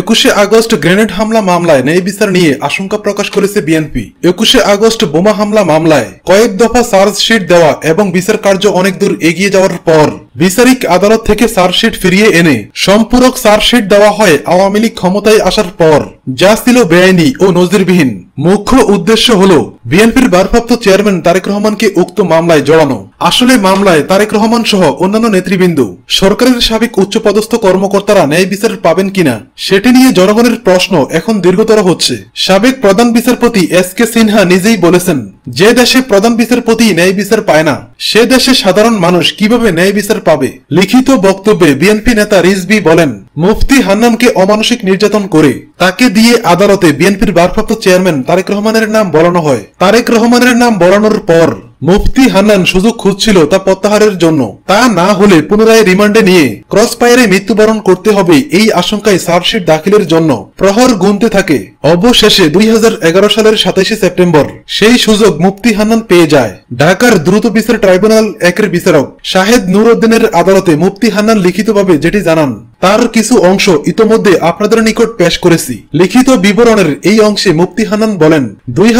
একুশে August grenade হামলা মামলায় ন্যায় বিচার নিয়ে আশঙ্কা প্রকাশ করেছে বিএনপি একুশে আগস্ট বোমা হামলা মামলায় কয়েক দফা চার্জশিট দেওয়া এবং বিচার কার্য অনেক দূর এগিয়ে যাওয়ার পর বিচারিক আদালত থেকে চার্জশিট ফিরিয়ে এনে সম্পূরক চার্জশিট দেওয়া হয় আওয়ামী লীগ ক্ষমতায় আসার পর যা ছিল বেআইনি ও নজিরবিহীন মুখ্য উদ্দেশ্য হলো বিএনপির ভারপ্রাপ্ত চেয়ারম্যান তারেক রহমানকে উক্ত মামলায় জড়ানো আসলে মামলায় তারেক রহমান সহ অন্যান্য নেতৃবৃন্দ সরকারের সাবেক উচ্চপদস্থ কর্মকর্তারা ন্যায় বিচার পাবেন কিনা সেটি নিয়ে জনগণের প্রশ্ন এখন দীর্ঘতর হচ্ছে সাবেক প্রধান বিচারপতি এস কে সিনহা নিজেই বলেছেন যে দেশে প্রধান বিচারপতি ন্যায় বিচার পায় না সে দেশে সাধারণ মানুষ কিভাবে ন্যায় বিচার পাবে লিখিত বক্তব্যে বিএনপি নেতা রিজবি বলেন মুফতি হান্নানকে অমানসিক নির্যাতন করে তাকে দিয়ে আদালতে বিএনপির ভারপ্রাপ্ত চেয়ারম্যান তারেক রহমানের নাম বলানো হয় তারেক রহমানের নাম বলানোর পর মুফতি হান্নান সুযোগ খুঁজছিল তা প্রত্যাহারের জন্য তা না হলে পুনরায় রিমান্ডে নিয়ে ক্রস পায়ারে মৃত্যুবরণ করতে হবে এই আশঙ্কায় চার্জশিট দাখিলের জন্য প্রহর গুনতে থাকে অবশেষে দুই সালের সাতাশে সেপ্টেম্বর সেই সুযোগ মুফতি হান্নান পেয়ে যায় ঢাকার দ্রুত বিচার ট্রাইব্যুনাল একের বিচারক শাহেদ নুরউদ্দিনের আদালতে মুফতি হান্নান লিখিতভাবে যেটি জানান তার কিছু অংশ ইতোমধ্যে আপনাদের নিকট পেশ করেছি লিখিত বিবরণের এই অংশে মুক্তি হানান বলেন দুই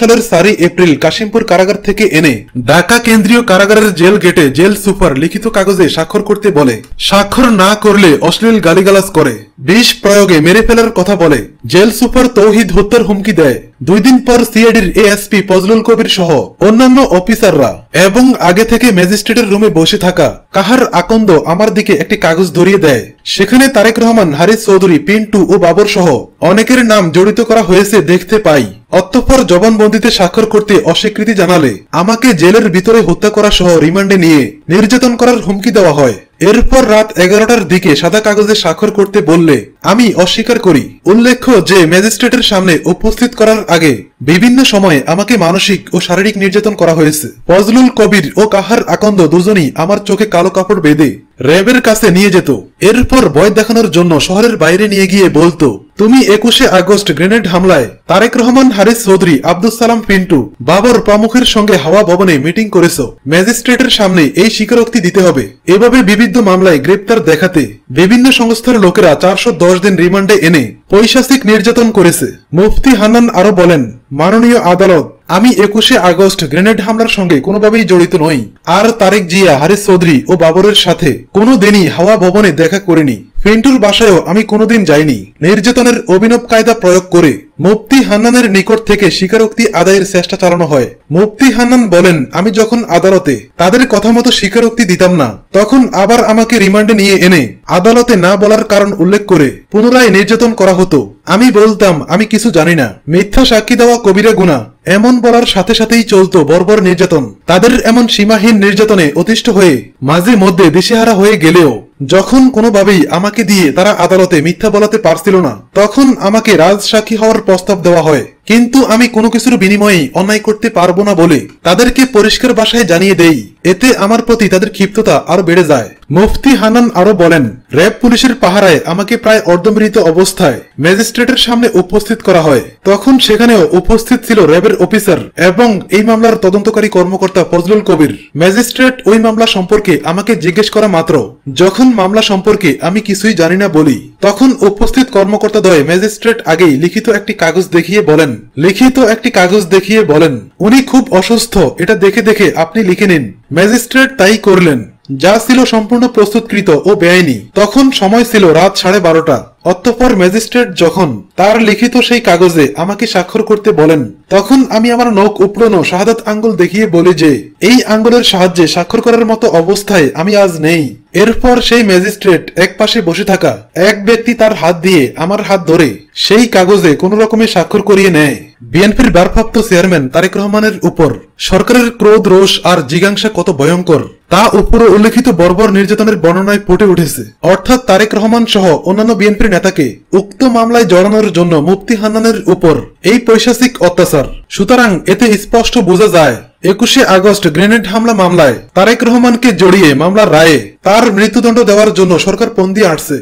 সালের চারই এপ্রিল কাশিমপুর কারাগার থেকে এনে ঢাকা কেন্দ্রীয় কারাগারের জেল গেটে জেল সুপার লিখিত কাগজে স্বাক্ষর করতে বলে স্বাক্ষর না করলে অশ্লীল গালিগালাজ করে বিষ প্রয়োগে মেরে ফেলার কথা বলে জেল সুপার তৌহিদ হত্যার হুমকি দেয় দুই দিন পর সিআইডির এএসপি ফজলুল কবির সহ অন্যান্য অফিসাররা এবং আগে থেকে ম্যাজিস্ট্রেটের রুমে বসে থাকা কাহার আকন্দ আমার দিকে একটি কাগজ ধরিয়ে দেয় সেখানে তারেক রহমান হারিস চৌধুরী পিন্টু ও বাবর সহ অনেকের নাম জড়িত করা হয়েছে দেখতে পাই অতঃপর জবানবন্দিতে স্বাক্ষর করতে অস্বীকৃতি জানালে আমাকে জেলের ভিতরে হত্যা করা সহ রিমান্ডে নিয়ে নির্যাতন করার হুমকি দেওয়া হয় এরপর রাত এগারোটার দিকে সাদা কাগজে স্বাক্ষর করতে বললে আমি অস্বীকার করি উল্লেখ্য যে ম্যাজিস্ট্রেটের সামনে উপস্থিত করার আগে বিভিন্ন সময়ে আমাকে মানসিক ও শারীরিক নির্যাতন করা হয়েছে ফজলুল কবির ও কাহার আকন্দ দুজনই আমার চোখে কালো কাপড় বেঁধে র্যাবের কাছে নিয়ে যেত এরপর ভয় দেখানোর জন্য শহরের বাইরে নিয়ে গিয়ে বলতো তুমি একুশে আগস্ট গ্রেনেড হামলায় তারেক রহমান হারিস চৌধুরী আব্দুল সালাম পিন্টু বাবর প্রমুখের সঙ্গে হাওয়া ভবনে মিটিং করেছ ম্যাজিস্ট্রেটের সামনে এই স্বীকারোক্তি দিতে হবে এভাবে বিভিন্ন মামলায় গ্রেপ্তার দেখাতে বিভিন্ন সংস্থার লোকেরা চারশো দশ দিন রিমান্ডে এনে পৈশাসিক নির্যাতন করেছে মুফতি হানান আরো বলেন মাননীয় আদালত আমি একুশে আগস্ট গ্রেনেড হামলার সঙ্গে কোনোভাবেই জড়িত নই আর তারেক জিয়া হারিস চৌধুরী ও বাবরের সাথে কোনো দিনই হাওয়া ভবনে দেখা করিনি পিন্টুর বাসায়ও আমি কোনোদিন যাইনি নির্যাতনের অভিনব কায়দা প্রয়োগ করে মুফতি হান্নানের নিকট থেকে স্বীকারোক্তি আদায়ের চেষ্টা চালানো হয় মুফতি হান্নান বলেন আমি যখন আদালতে তাদের কথা মতো স্বীকারোক্তি দিতাম না তখন আবার আমাকে রিমান্ডে নিয়ে এনে আদালতে না বলার কারণ উল্লেখ করে পুনরায় নির্যাতন করা হতো আমি বলতাম আমি কিছু জানি না মিথ্যা সাক্ষী দেওয়া কবিরা গুণা এমন বলার সাথে সাথেই চলত বর্বর নির্যাতন তাদের এমন সীমাহীন নির্যাতনে অতিষ্ঠ হয়ে মাঝে মধ্যে দিশেহারা হয়ে গেলেও যখন কোনোভাবেই আমাকে দিয়ে তারা আদালতে মিথ্যা বলাতে পারছিল না তখন আমাকে রাজ সাক্ষী হওয়ার প্রস্তাব দেওয়া হয় কিন্তু আমি কোনো কিছুর বিনিময়ে অন্যায় করতে পারবো না বলে তাদেরকে পরিষ্কার বাসায় জানিয়ে দেই এতে আমার প্রতি তাদের ক্ষিপ্ততা আরো বেড়ে যায় মুফতি হানান আরো বলেন র্যাব পুলিশের পাহারায় আমাকে প্রায় অর্ধমৃত অবস্থায় ম্যাজিস্ট্রেটের সামনে উপস্থিত করা হয় তখন সেখানেও উপস্থিত ছিল র্যাবের অফিসার এবং এই মামলার তদন্তকারী কর্মকর্তা ফজলুল কবির ম্যাজিস্ট্রেট ওই মামলা সম্পর্কে আমাকে জিজ্ঞেস করা মাত্র যখন মামলা সম্পর্কে আমি কিছুই জানি না বলি তখন উপস্থিত কর্মকর্তাদ্বয় ম্যাজিস্ট্রেট আগেই লিখিত একটি কাগজ দেখিয়ে বলেন বলেন লিখিত একটি কাগজ দেখিয়ে বলেন উনি খুব অসুস্থ এটা দেখে দেখে আপনি লিখে নিন ম্যাজিস্ট্রেট তাই করলেন যা ছিল সম্পূর্ণ প্রস্তুতকৃত ও বেআইনি তখন সময় ছিল রাত সাড়ে বারোটা অতঃপর ম্যাজিস্ট্রেট যখন তার লিখিত সেই কাগজে আমাকে স্বাক্ষর করতে বলেন তখন আমি আমার নখ উপড়নো শাহাদাত আঙ্গুল দেখিয়ে বলি যে এই আঙ্গুলের সাহায্যে স্বাক্ষর করার মতো অবস্থায় আমি আজ নেই এরপর সেই ম্যাজিস্ট্রেট এক পাশে বসে থাকা এক ব্যক্তি তার হাত দিয়ে আমার হাত ধরে সেই কাগজে কোনো রকমে স্বাক্ষর করিয়ে নেয় বিএনপির ভারপ্রাপ্ত চেয়ারম্যান তারেক রহমানের উপর সরকারের ক্রোধ রোষ আর জিজ্ঞাসা কত ভয়ঙ্কর তা উপরে উল্লেখিত বর্বর নির্যাতনের বর্ণনায় ফুটে উঠেছে অর্থাৎ তারেক রহমান সহ অন্যান্য বিএনপির নেতাকে উক্ত মামলায় জড়ানোর জন্য মুফতি হান্নানের উপর এই পৈশাসিক অত্যাচার সুতরাং এতে স্পষ্ট বোঝা যায় একুশে আগস্ট গ্রেনেড হামলা মামলায় তারেক রহমানকে জড়িয়ে মামলার রায়ে তার মৃত্যুদণ্ড দেওয়ার জন্য সরকার পন্দি আটছে